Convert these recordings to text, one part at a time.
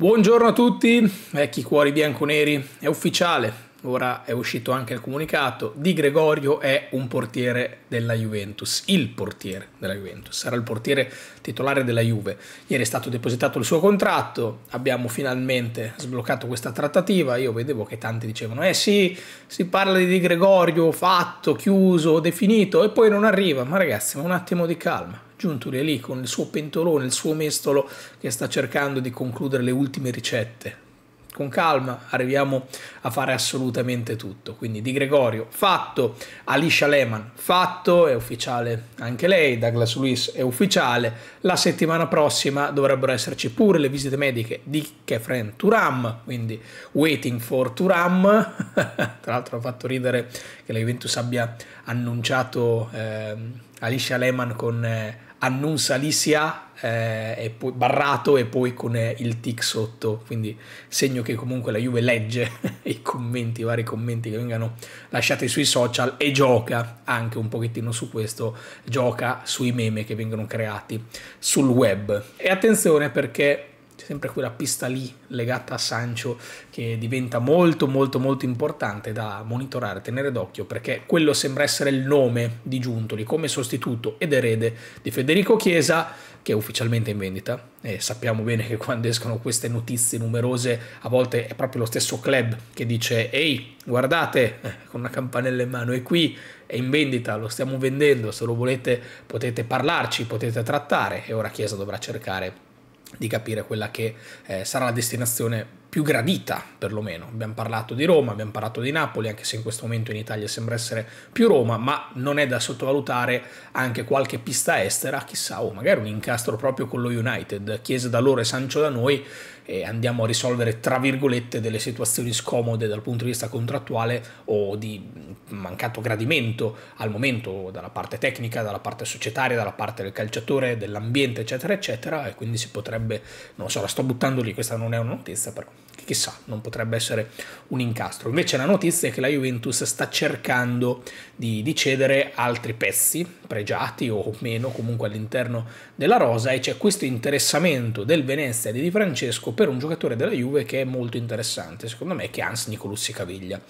Buongiorno a tutti, vecchi cuori bianconeri, è ufficiale, ora è uscito anche il comunicato, Di Gregorio è un portiere della Juventus, il portiere della Juventus, sarà il portiere titolare della Juve. Ieri è stato depositato il suo contratto, abbiamo finalmente sbloccato questa trattativa, io vedevo che tanti dicevano eh sì, si parla di Di Gregorio, fatto, chiuso, definito e poi non arriva, ma ragazzi, un attimo di calma, è lì con il suo pentolone, il suo mestolo che sta cercando di concludere le ultime ricette. Con calma arriviamo a fare assolutamente tutto. Quindi Di Gregorio fatto, Alicia Lehman fatto, è ufficiale anche lei, Douglas Lewis è ufficiale. La settimana prossima dovrebbero esserci pure le visite mediche di Kefren Turam, quindi waiting for Turam. Tra l'altro ha fatto ridere che la Juventus abbia annunciato eh, Alicia Lehman con... Eh, annuncia l'ICA eh, e poi barrato e poi con eh, il tic sotto, quindi segno che comunque la Juve legge i commenti, i vari commenti che vengono lasciati sui social e gioca anche un pochettino su questo, gioca sui meme che vengono creati sul web. E attenzione perché c'è sempre quella pista lì legata a Sancho che diventa molto molto molto importante da monitorare, tenere d'occhio, perché quello sembra essere il nome di Giuntoli come sostituto ed erede di Federico Chiesa, che è ufficialmente in vendita. E sappiamo bene che quando escono queste notizie numerose, a volte è proprio lo stesso club che dice ehi, guardate, eh, con una campanella in mano, è qui, è in vendita, lo stiamo vendendo, se lo volete potete parlarci, potete trattare e ora Chiesa dovrà cercare di capire quella che eh, sarà la destinazione più gradita, perlomeno. Abbiamo parlato di Roma, abbiamo parlato di Napoli, anche se in questo momento in Italia sembra essere più Roma, ma non è da sottovalutare anche qualche pista estera, chissà, o oh, magari un incastro proprio con lo United, Chiesa da loro e Sancio da noi, e andiamo a risolvere, tra virgolette, delle situazioni scomode dal punto di vista contrattuale o di mancato gradimento al momento dalla parte tecnica, dalla parte societaria, dalla parte del calciatore, dell'ambiente, eccetera, eccetera, e quindi si potrebbe, non so, la sto buttando lì, questa non è una notizia però chissà, non potrebbe essere un incastro. Invece la notizia è che la Juventus sta cercando di, di cedere altri pezzi pregiati o meno comunque all'interno della rosa e c'è questo interessamento del Venezia di Di Francesco per un giocatore della Juve che è molto interessante, secondo me, che è Hans Nicolussi Caviglia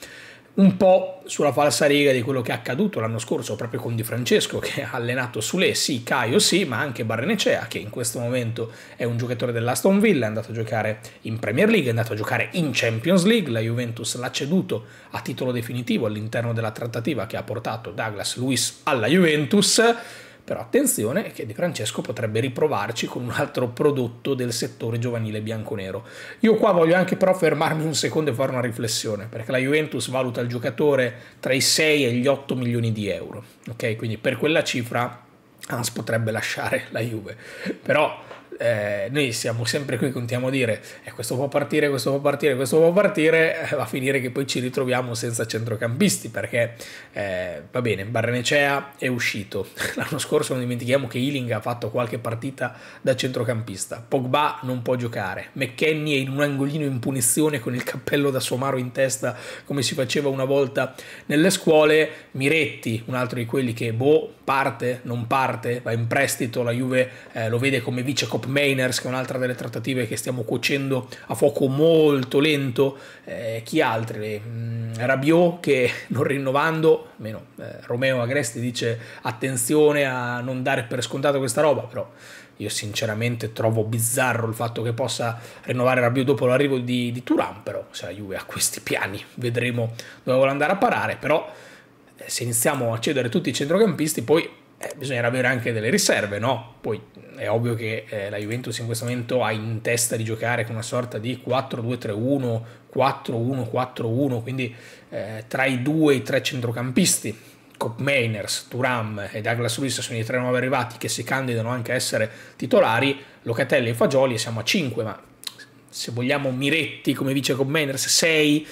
un po' sulla falsa riga di quello che è accaduto l'anno scorso proprio con Di Francesco che ha allenato Sule, sì, Caio sì, ma anche Barrenecea che in questo momento è un giocatore dell'Aston Villa, è andato a giocare in Premier League, è andato a giocare in Champions League, la Juventus l'ha ceduto a titolo definitivo all'interno della trattativa che ha portato Douglas Luis alla Juventus però attenzione che De Francesco potrebbe riprovarci con un altro prodotto del settore giovanile bianconero. Io qua voglio anche però fermarmi un secondo e fare una riflessione, perché la Juventus valuta il giocatore tra i 6 e gli 8 milioni di euro. Ok, quindi per quella cifra Hans potrebbe lasciare la Juve. Però eh, noi siamo sempre qui, continuiamo a dire eh, questo può partire, questo può partire, questo può partire, eh, va a finire che poi ci ritroviamo senza centrocampisti perché eh, va bene, Barrenecea è uscito, l'anno scorso non dimentichiamo che Ealing ha fatto qualche partita da centrocampista, Pogba non può giocare, McKenny è in un angolino in punizione con il cappello da somaro in testa come si faceva una volta nelle scuole, Miretti, un altro di quelli che boh, parte, non parte, va in prestito, la Juve eh, lo vede come vice coppa Mainers, che è un'altra delle trattative che stiamo cuocendo a fuoco molto lento, eh, chi altri? Mm, Rabiot che non rinnovando, meno eh, Romeo Agresti dice attenzione a non dare per scontato questa roba, però io sinceramente trovo bizzarro il fatto che possa rinnovare Rabiot dopo l'arrivo di, di Turan, però se la Juve ha questi piani vedremo dove vuole andare a parare, però eh, se iniziamo a cedere tutti i centrocampisti poi eh, bisognerà avere anche delle riserve, no? Poi è ovvio che eh, la Juventus in questo momento ha in testa di giocare con una sorta di 4-2-3-1, 4-1-4-1, quindi eh, tra i due e i tre centrocampisti, Cop Mainers, Turam e Douglas Luis sono i tre nuovi arrivati che si candidano anche a essere titolari, Locatelli e Fagioli e siamo a 5, ma se vogliamo Miretti come vice Cop Mainers 6,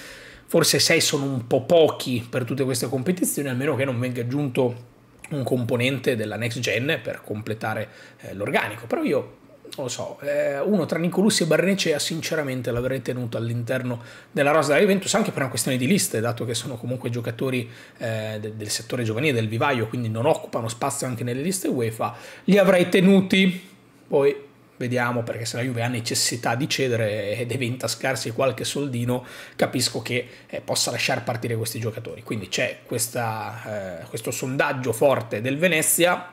forse 6 sono un po' pochi per tutte queste competizioni, almeno che non venga aggiunto un componente della next gen per completare eh, l'organico, però io non lo so, eh, uno tra Nicolussi e Barnecea sinceramente l'avrei tenuto all'interno della rosa della Juventus anche per una questione di liste, dato che sono comunque giocatori eh, del, del settore giovanile, del vivaio, quindi non occupano spazio anche nelle liste UEFA, li avrei tenuti, poi vediamo perché se la Juve ha necessità di cedere e deve intascarsi qualche soldino, capisco che eh, possa lasciar partire questi giocatori. Quindi c'è questa, eh, questo sondaggio forte del Venezia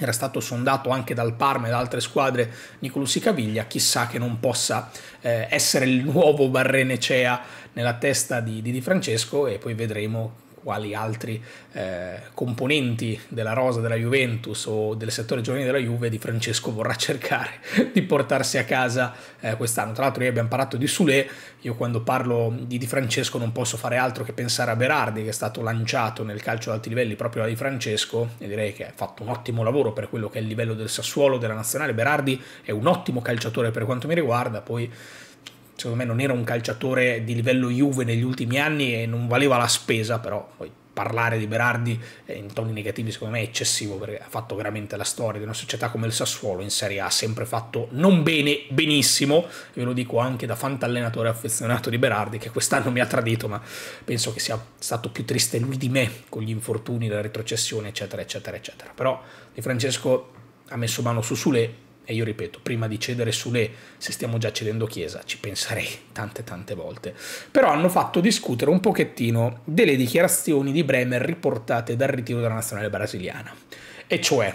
era stato sondato anche dal Parma e da altre squadre Nicolussi Caviglia, chissà che non possa eh, essere il nuovo Barrenecea nella testa di, di, di Francesco e poi vedremo quali altri eh, componenti della rosa della Juventus o del settore giovanile della Juve di Francesco vorrà cercare di portarsi a casa eh, quest'anno. Tra l'altro ieri abbiamo parlato di Sule, io quando parlo di Di Francesco non posso fare altro che pensare a Berardi che è stato lanciato nel calcio ad alti livelli proprio da Di Francesco e direi che ha fatto un ottimo lavoro per quello che è il livello del Sassuolo, della Nazionale. Berardi è un ottimo calciatore per quanto mi riguarda, poi secondo me non era un calciatore di livello Juve negli ultimi anni e non valeva la spesa, però poi parlare di Berardi eh, in toni negativi secondo me è eccessivo perché ha fatto veramente la storia di una società come il Sassuolo in Serie A, ha sempre fatto non bene, benissimo, ve lo dico anche da fantallenatore affezionato di Berardi che quest'anno mi ha tradito, ma penso che sia stato più triste lui di me con gli infortuni, la retrocessione, eccetera, eccetera, eccetera. Però Di Francesco ha messo mano su Sule e io ripeto, prima di cedere su le, se stiamo già cedendo Chiesa, ci penserei tante tante volte. Però hanno fatto discutere un pochettino delle dichiarazioni di Bremer riportate dal ritiro della nazionale brasiliana. E cioè,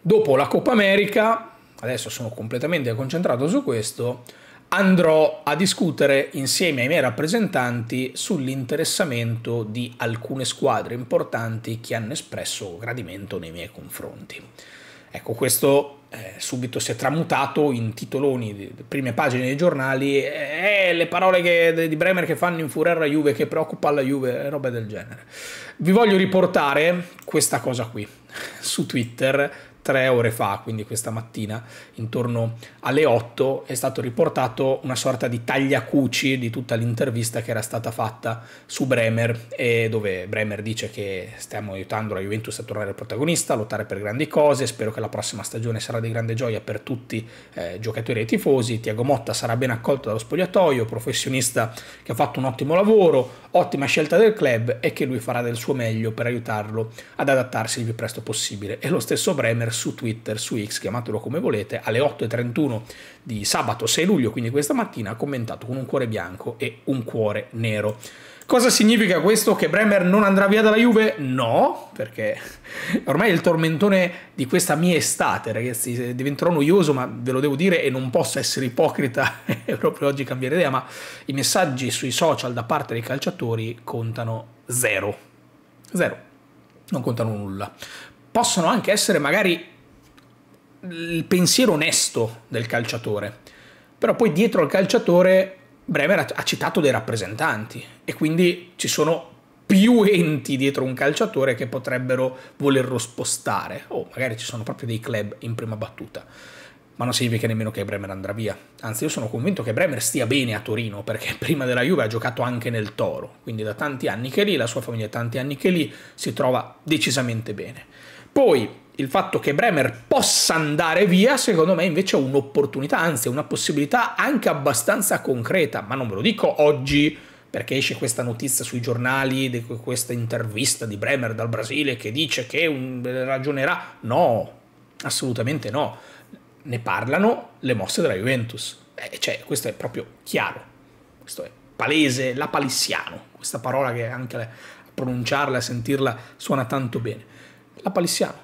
dopo la Coppa America, adesso sono completamente concentrato su questo, andrò a discutere insieme ai miei rappresentanti sull'interessamento di alcune squadre importanti che hanno espresso gradimento nei miei confronti. Ecco, questo eh, subito si è tramutato in titoloni, prime pagine dei giornali, eh, le parole che, di Bremer che fanno infuriare la Juve, che preoccupa la Juve, roba del genere. Vi voglio riportare questa cosa qui su Twitter tre ore fa, quindi questa mattina, intorno alle 8, è stato riportato una sorta di tagliacuci di tutta l'intervista che era stata fatta su Bremer, e dove Bremer dice che stiamo aiutando la Juventus a tornare protagonista, a lottare per grandi cose, spero che la prossima stagione sarà di grande gioia per tutti eh, giocatori e tifosi, Tiago Motta sarà ben accolto dallo spogliatoio, professionista che ha fatto un ottimo lavoro, ottima scelta del club e che lui farà del suo meglio per aiutarlo ad adattarsi il più presto possibile. E lo stesso Bremer su Twitter, su X, chiamatelo come volete, alle 8.31 di sabato 6 luglio, quindi questa mattina, ha commentato con un cuore bianco e un cuore nero. Cosa significa questo? Che Bremer non andrà via dalla Juve? No, perché ormai è il tormentone di questa mia estate, ragazzi. Diventerò noioso, ma ve lo devo dire e non posso essere ipocrita e proprio oggi cambiare idea, ma i messaggi sui social da parte dei calciatori contano zero. Zero. Non contano nulla possono anche essere magari il pensiero onesto del calciatore, però poi dietro al calciatore Bremer ha citato dei rappresentanti e quindi ci sono più enti dietro un calciatore che potrebbero volerlo spostare o magari ci sono proprio dei club in prima battuta ma non significa nemmeno che Bremer andrà via anzi io sono convinto che Bremer stia bene a Torino perché prima della Juve ha giocato anche nel Toro quindi da tanti anni che è lì la sua famiglia da tanti anni che è lì si trova decisamente bene poi il fatto che Bremer possa andare via, secondo me invece è un'opportunità, anzi è una possibilità anche abbastanza concreta, ma non ve lo dico oggi perché esce questa notizia sui giornali, di questa intervista di Bremer dal Brasile che dice che un, ragionerà. No, assolutamente no. Ne parlano le mosse della Juventus. Eh, cioè, questo è proprio chiaro. Questo è palese, la palissiano, questa parola che anche a pronunciarla a sentirla suona tanto bene la palissiano.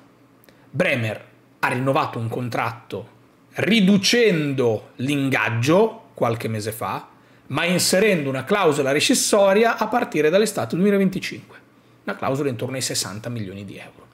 Bremer ha rinnovato un contratto riducendo l'ingaggio qualche mese fa, ma inserendo una clausola recessoria a partire dall'estate 2025, una clausola intorno ai 60 milioni di euro.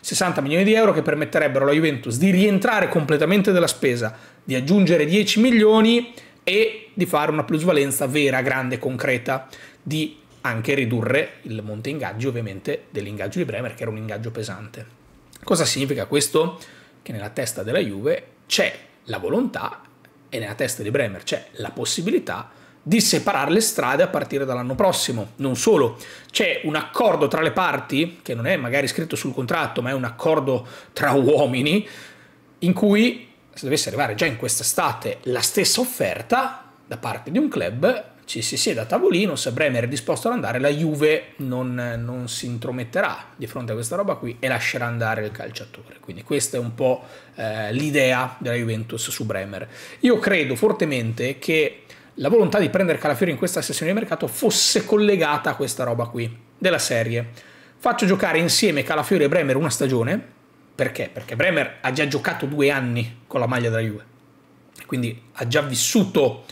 60 milioni di euro che permetterebbero alla Juventus di rientrare completamente della spesa, di aggiungere 10 milioni e di fare una plusvalenza vera, grande, concreta, di anche ridurre il monte ingaggi ovviamente dell'ingaggio di Bremer che era un ingaggio pesante. Cosa significa questo? Che nella testa della Juve c'è la volontà e nella testa di Bremer c'è la possibilità di separare le strade a partire dall'anno prossimo. Non solo, c'è un accordo tra le parti, che non è magari scritto sul contratto, ma è un accordo tra uomini, in cui se dovesse arrivare già in quest'estate la stessa offerta da parte di un club, ci si siede a tavolino, se Bremer è disposto ad andare, la Juve non, non, si intrometterà di fronte a questa roba qui e lascerà andare il calciatore. Quindi questa è un po' eh, l'idea della Juventus su Bremer. Io credo fortemente che la volontà di prendere Calafiori in questa sessione di mercato fosse collegata a questa roba qui, della serie. Faccio giocare insieme Calafiori e Bremer una stagione, perché? Perché Bremer ha già giocato due anni con la maglia della Juve, quindi ha già vissuto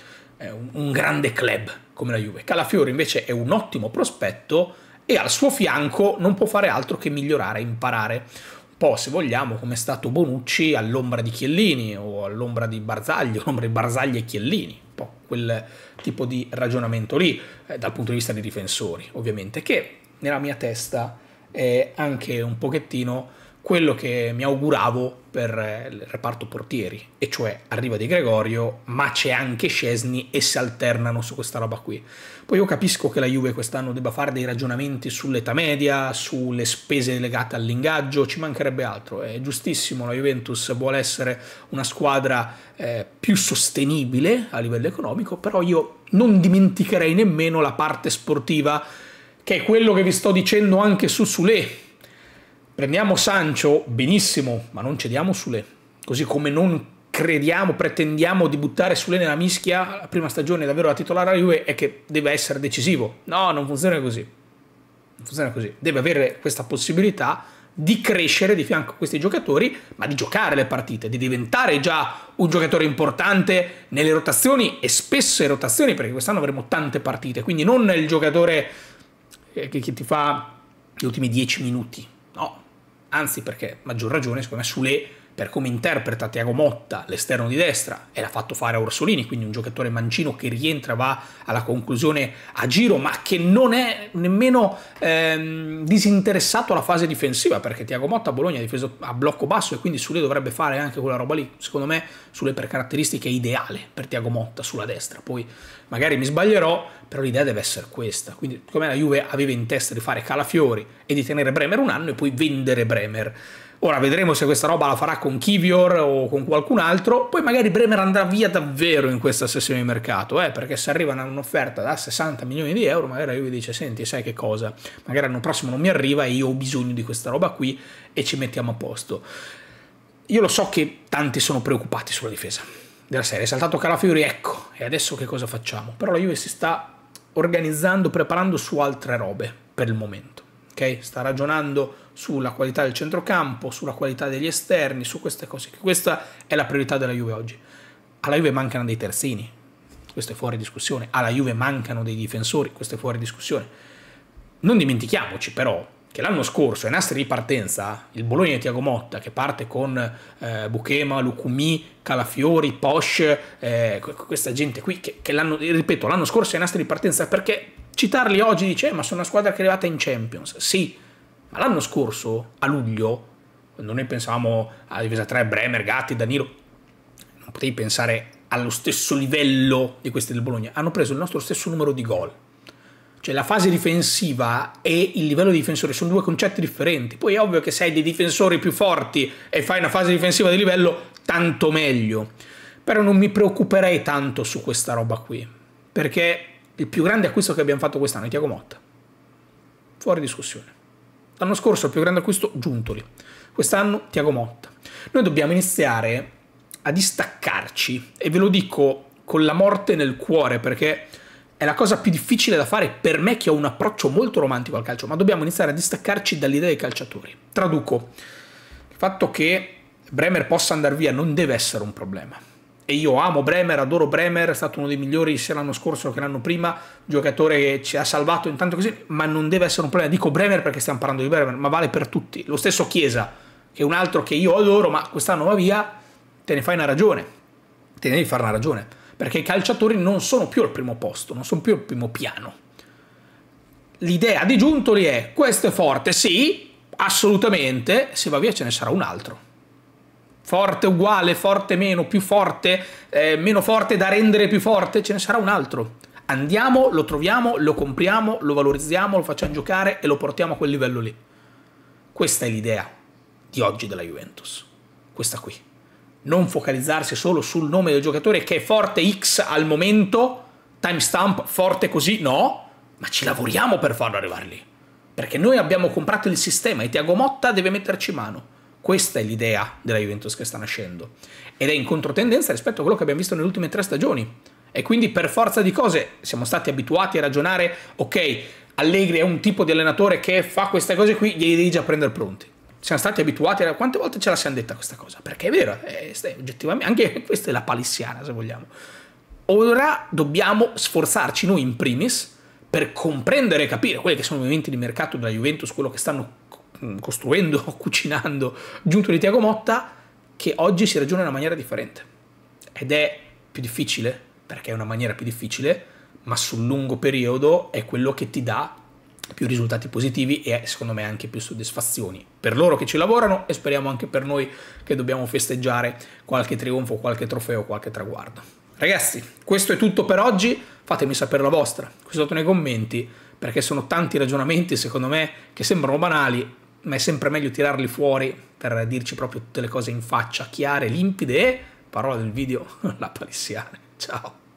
un, un grande club come la Juve. Calafiori invece è un ottimo prospetto e al suo fianco non può fare altro che migliorare, imparare. Un po', se vogliamo, come è stato Bonucci all'ombra di Chiellini o all'ombra di Barzagli, all'ombra di Barzagli e Chiellini, un po' quel tipo di ragionamento lì, eh, dal punto di vista dei difensori, ovviamente, che nella mia testa è anche un pochettino quello che mi auguravo per eh, il reparto portieri, e cioè arriva Di Gregorio, ma c'è anche Scesni e si alternano su questa roba qui. Poi io capisco che la Juve quest'anno debba fare dei ragionamenti sull'età media, sulle spese legate all'ingaggio, ci mancherebbe altro, è giustissimo, la Juventus vuole essere una squadra eh, più sostenibile a livello economico, però io non dimenticherei nemmeno la parte sportiva, che è quello che vi sto dicendo anche su Sule Prendiamo Sancho, benissimo, ma non cediamo sulle. Così come non crediamo, pretendiamo di buttare sulle nella mischia la prima stagione davvero da titolare a Juve è che deve essere decisivo. No, non funziona così. Non funziona così. Deve avere questa possibilità di crescere di fianco a questi giocatori, ma di giocare le partite, di diventare già un giocatore importante nelle rotazioni e spesse rotazioni, perché quest'anno avremo tante partite, quindi non il giocatore eh, che, che ti fa gli ultimi 10 minuti, no, anzi perché maggior ragione, secondo me sulle per come interpreta Tiago Motta l'esterno di destra e l'ha fatto fare a Orsolini, quindi un giocatore mancino che rientra, va alla conclusione a giro, ma che non è nemmeno ehm, disinteressato alla fase difensiva, perché Tiago Motta a Bologna ha difeso a blocco basso e quindi su lui dovrebbe fare anche quella roba lì, secondo me sulle per caratteristiche è ideale per Tiago Motta sulla destra, poi magari mi sbaglierò, però l'idea deve essere questa, quindi come la Juve aveva in testa di fare Calafiori e di tenere Bremer un anno e poi vendere Bremer. Ora vedremo se questa roba la farà con Kivior o con qualcun altro, poi magari Bremer andrà via davvero in questa sessione di mercato, eh, perché se arriva un'offerta da 60 milioni di euro, magari lui dice, senti, sai che cosa, magari l'anno prossimo non mi arriva e io ho bisogno di questa roba qui e ci mettiamo a posto. Io lo so che tanti sono preoccupati sulla difesa della serie, è saltato Calafiori, ecco, e adesso che cosa facciamo? Però la Juve si sta organizzando, preparando su altre robe per il momento ok? Sta ragionando sulla qualità del centrocampo, sulla qualità degli esterni, su queste cose. Questa è la priorità della Juve oggi. Alla Juve mancano dei terzini, questo è fuori discussione. Alla Juve mancano dei difensori, questo è fuori discussione. Non dimentichiamoci però che l'anno scorso ai nastri di partenza il Bologna di Tiago Motta che parte con eh, Buchema, Lucumi, Calafiori, Posh, eh, questa gente qui che, che l'anno, ripeto, l'anno scorso ai nastri di partenza perché citarli oggi dice, eh, ma sono una squadra che è arrivata in Champions. Sì, ma l'anno scorso, a luglio, quando noi pensavamo alla difesa 3, Bremer, Gatti, Danilo, non potevi pensare allo stesso livello di questi del Bologna. Hanno preso il nostro stesso numero di gol. Cioè la fase difensiva e il livello di difensore sono due concetti differenti. Poi è ovvio che se hai dei difensori più forti e fai una fase difensiva di livello, tanto meglio. Però non mi preoccuperei tanto su questa roba qui. Perché il più grande acquisto che abbiamo fatto quest'anno è Tiago Motta. Fuori discussione. L'anno scorso il più grande acquisto Giuntoli, quest'anno Tiago Motta. Noi dobbiamo iniziare a distaccarci e ve lo dico con la morte nel cuore perché è la cosa più difficile da fare per me che ho un approccio molto romantico al calcio, ma dobbiamo iniziare a distaccarci dall'idea dei calciatori. Traduco, il fatto che Bremer possa andare via non deve essere un problema e io amo Bremer, adoro Bremer, è stato uno dei migliori sia l'anno scorso che l'anno prima, giocatore che ci ha salvato intanto così, ma non deve essere un problema, dico Bremer perché stiamo parlando di Bremer, ma vale per tutti, lo stesso Chiesa, che è un altro che io adoro, ma quest'anno va via, te ne fai una ragione, te ne devi fare una ragione, perché i calciatori non sono più al primo posto, non sono più al primo piano. L'idea di Giuntoli è, questo è forte, sì, assolutamente, se va via ce ne sarà un altro forte uguale, forte meno, più forte, eh, meno forte da rendere più forte, ce ne sarà un altro. Andiamo, lo troviamo, lo compriamo, lo valorizziamo, lo facciamo giocare e lo portiamo a quel livello lì. Questa è l'idea di oggi della Juventus. Questa qui. Non focalizzarsi solo sul nome del giocatore che è forte X al momento, timestamp forte così, no, ma ci lavoriamo per farlo arrivare lì. Perché noi abbiamo comprato il sistema e Tiago Motta deve metterci mano. Questa è l'idea della Juventus che sta nascendo ed è in controtendenza rispetto a quello che abbiamo visto nelle ultime tre stagioni. E quindi per forza di cose siamo stati abituati a ragionare, ok, Allegri è un tipo di allenatore che fa queste cose qui, gli devi già prendere pronti. Siamo stati abituati a... Quante volte ce la siamo detta questa cosa? Perché è vero, è, eh, oggettivamente, anche questa è la palissiana se vogliamo. Ora dobbiamo sforzarci noi in primis per comprendere e capire quelli che sono i movimenti di mercato della Juventus, quello che stanno Mm, costruendo, cucinando, giunto di Tiago Motta, che oggi si ragiona in una maniera differente. Ed è più difficile, perché è una maniera più difficile, ma sul lungo periodo è quello che ti dà più risultati positivi e secondo me anche più soddisfazioni per loro che ci lavorano e speriamo anche per noi che dobbiamo festeggiare qualche trionfo, qualche trofeo, qualche traguardo. Ragazzi, questo è tutto per oggi, fatemi sapere la vostra qui sotto nei commenti perché sono tanti ragionamenti secondo me che sembrano banali ma è sempre meglio tirarli fuori per dirci proprio tutte le cose in faccia, chiare, limpide e, parola del video, la palissiane. Ciao!